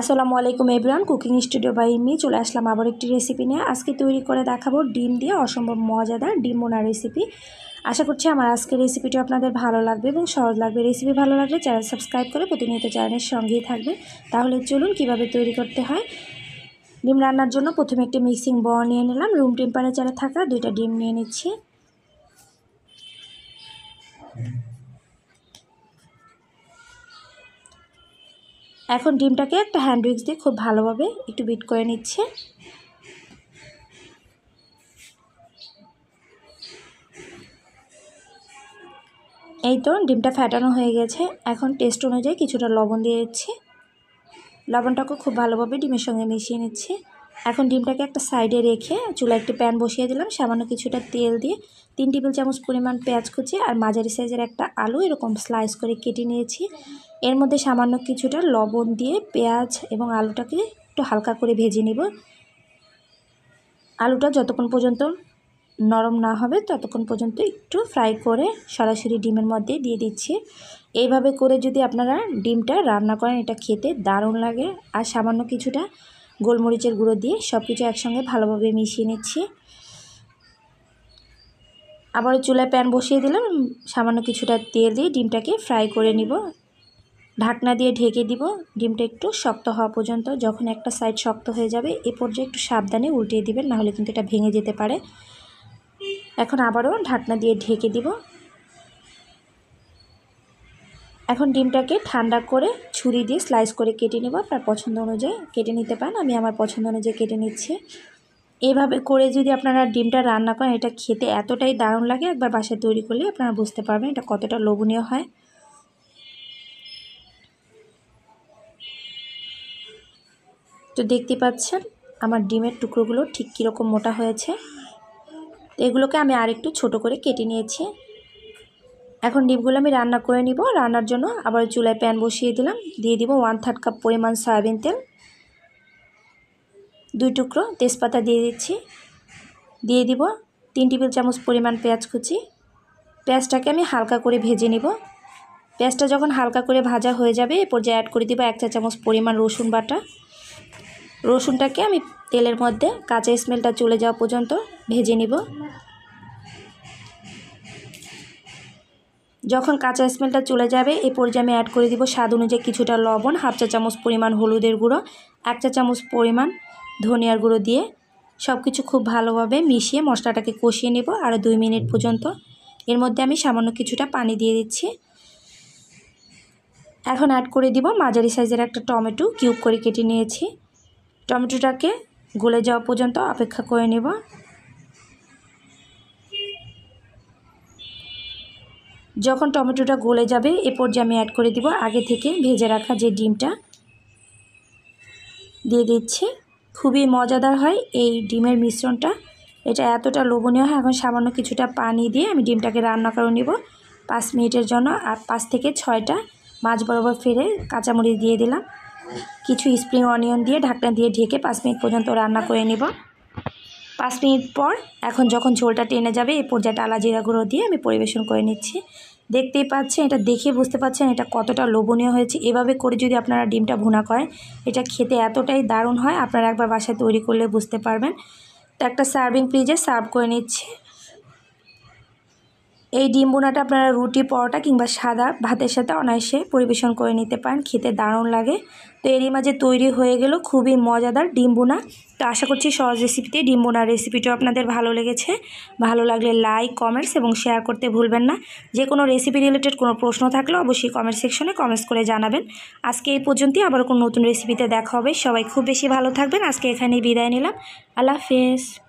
আসসালামু আলাইকুম everyone cooking studio by me চলে আসলাম আবার একটি রেসিপি নিয়ে আজকে তৈরি করে দেখাবো ডিম দিয়ে অসম্ভব মজাদার ডিম বোনার রেসিপি আশা করছি আমার আজকের রেসিপিটি আপনাদের ভালো লাগবে এবং সহজ লাগবে রেসিপি ভালো লাগলে চ্যানেল সাবস্ক্রাইব করে প্রতিনিয়ত চ্যানেলের সঙ্গেই থাকবে তাহলে চলুন কিভাবে তৈরি করতে হয় ডিম রান্নার জন্য প্রথমে একটি মিক্সিং ব নিয়ে নিলাম রুম টেম্পারেচারে থাকা দুইটা ডিম নিয়ে নিচ্ছি এখন ডিমটাকে একটা হ্যান্ড উইক্স দিয়ে খুব ভালোভাবে একটু বিট করে নিচ্ছে এই তো ডিমটা ফ্যাটানো হয়ে গেছে এখন টেস্ট অনুযায়ী কিছুটা লবণ দিয়ে দিচ্ছি লবণটাকে খুব ভালোভাবে ডিমের সঙ্গে মিশিয়ে নিচ্ছি এখন ডিমটাকে একটা সাইডে রেখে চুলা একটি প্যান বসিয়ে দিলাম সামান্য কিছুটা তেল দিয়ে তিন টেবিল চামচ পরিমাণ পেঁয়াজ কুচি আর মাঝারি সাইজের একটা আলু এরকম স্লাইস করে কেটে নিয়েছি এর মধ্যে সামান্য কিছুটা লবণ দিয়ে পেঁয়াজ এবং আলুটাকে একটু হালকা করে ভেজে নিব আলুটা যতক্ষণ পর্যন্ত নরম না হবে ততক্ষণ পর্যন্ত একটু ফ্রাই করে সরাসরি ডিমের মধ্যে দিয়ে দিচ্ছি এইভাবে করে যদি আপনারা ডিমটা রান্না করেন এটা খেতে দারুণ লাগে আর সামান্য কিছুটা গোলমরিচের গুঁড়ো দিয়ে সব কিছু একসঙ্গে ভালোভাবে মিশিয়ে নিচ্ছি আবার চুলায় প্যান বসিয়ে দিলাম সামান্য কিছুটা তেল দিয়ে ডিমটাকে ফ্রাই করে নিব ঢাকনা দিয়ে ঢেকে দিব ডিমটা একটু শক্ত হওয়া পর্যন্ত যখন একটা সাইড শক্ত হয়ে যাবে এ পর্যায়ে একটু সাবধানে উল্টিয়ে দেবেন নাহলে কিন্তু এটা ভেঙে যেতে পারে এখন আবারও ঢাকনা দিয়ে ঢেকে দিব এখন ডিমটাকে ঠান্ডা করে ছুরি দিয়ে স্লাইস করে কেটে নেব আপনার পছন্দ অনুযায়ী কেটে নিতে পারেন আমি আমার পছন্দ অনুযায়ী কেটে নিচ্ছি এভাবে করে যদি আপনারা ডিমটা রান্না করেন এটা খেতে এতটাই দারুণ লাগে একবার বাসায় তৈরি করলে আপনারা বুঝতে পারবেন এটা কতটা লোভনীয় হয় তো দেখতে পাচ্ছেন আমার ডিমের টুকরোগুলো ঠিক কীরকম মোটা হয়েছে এগুলোকে আমি আরেকটু ছোট করে কেটে নিয়েছি এখন ডিমগুলো আমি রান্না করে নিব রান্নার জন্য আবার চুলায় প্যান বসিয়ে দিলাম দিয়ে দিব ওয়ান থার্ড কাপ পরিমাণ সয়াবিন তেল দুই টুকরো তেজপাতা দিয়ে দিচ্ছি দিয়ে দিব তিন টেবিল চামচ পরিমাণ পেঁয়াজ কুচি পেঁয়াজটাকে আমি হালকা করে ভেজে নিব পেঁয়াজটা যখন হালকা করে ভাজা হয়ে যাবে এ পর্যায়ে অ্যাড করে দিব এক চা চামচ পরিমাণ রসুন বাটা রসুনটাকে আমি তেলের মধ্যে কাঁচা স্মেলটা চলে যাওয়া পর্যন্ত ভেজে নিব যখন কাঁচা স্মেলটা চলে যাবে এই পর্যায়ে আমি অ্যাড করে দিব স্বাদ অনুযায়ী কিছুটা লবণ হাফ চা চামচ পরিমাণ হলুদের গুঁড়ো এক চা চামচ পরিমাণ ধনিয়ার গুঁড়ো দিয়ে সব কিছু খুব ভালোভাবে মিশিয়ে মশলাটাকে কষিয়ে নেব আরও দুই মিনিট পর্যন্ত এর মধ্যে আমি সামান্য কিছুটা পানি দিয়ে দিচ্ছি এখন অ্যাড করে দিব মাঝারি সাইজের একটা টমেটো কিউব করে কেটে নিয়েছি টমেটোটাকে গলে যাওয়া পর্যন্ত অপেক্ষা করে নেব যখন টমেটোটা গলে যাবে এ পর্যায়ে আমি অ্যাড করে দিব আগে থেকে ভেজে রাখা যে ডিমটা দিয়ে দিচ্ছি খুবই মজাদার হয় এই ডিমের মিশ্রণটা এটা এতটা লোভনীয় হয় এখন সামান্য কিছুটা পানি দিয়ে আমি ডিমটাকে রান্না করে নিব পাঁচ মিনিটের জন্য আর পাঁচ থেকে ছয়টা মাছ বরাবর ফেলে কাঁচামরিচ দিয়ে দিলাম কিছু স্প্রিং অনিয়ন দিয়ে ঢাকনা দিয়ে ঢেকে পাঁচ মিনিট পর্যন্ত রান্না করে নেব পাঁচ মিনিট পর এখন যখন ঝোলটা টেনে যাবে এই পর্যায়ে টালা জিরা গুঁড়ো দিয়ে আমি পরিবেশন করে নিচ্ছি দেখতেই পাচ্ছেন এটা দেখে বুঝতে পাচ্ছেন এটা কতটা লোভনীয় হয়েছে এভাবে করে যদি আপনারা ডিমটা ভুনা করেন এটা খেতে এতটাই দারুণ হয় আপনারা একবার বাসায় তৈরি করলে বুঝতে পারবেন তো একটা সার্ভিং প্লিজে সার্ভ করে নিচ্ছি এই ডিম বোনাটা আপনারা রুটি পরোটা কিংবা সাদা ভাতের সাথে অনায়াসে পরিবেশন করে নিতে পারেন খেতে দারুণ লাগে তো এরই মাঝে তৈরি হয়ে গেল খুবই মজাদার ডিম বোনা তো আশা করছি সহজ রেসিপিতে ডিম বোনার রেসিপিটাও আপনাদের ভালো লেগেছে ভালো লাগলে লাইক কমেন্টস এবং শেয়ার করতে ভুলবেন না যে কোনো রেসিপি রিলেটেড কোনো প্রশ্ন থাকলে অবশ্যই কমেন্ট সেকশনে কমেন্টস করে জানাবেন আজকে এই পর্যন্তই আবার কোনো নতুন রেসিপিতে দেখা হবে সবাই খুব বেশি ভালো থাকবেন আজকে এখানেই বিদায় নিলাম আল্লাহ হাফেজ